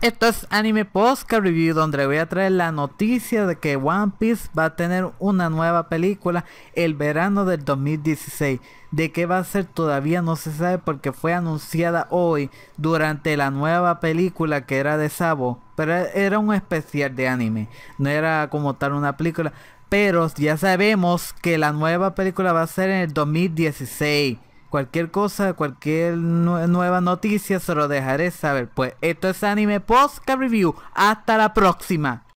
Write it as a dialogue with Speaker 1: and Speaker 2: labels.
Speaker 1: Esto es Anime Posca Review, donde voy a traer la noticia de que One Piece va a tener una nueva película el verano del 2016. De qué va a ser todavía no se sabe porque fue anunciada hoy durante la nueva película que era de Sabo. Pero era un especial de anime, no era como tal una película. Pero ya sabemos que la nueva película va a ser en el 2016. Cualquier cosa, cualquier nueva noticia se lo dejaré saber. Pues esto es Anime Podcast Review. Hasta la próxima.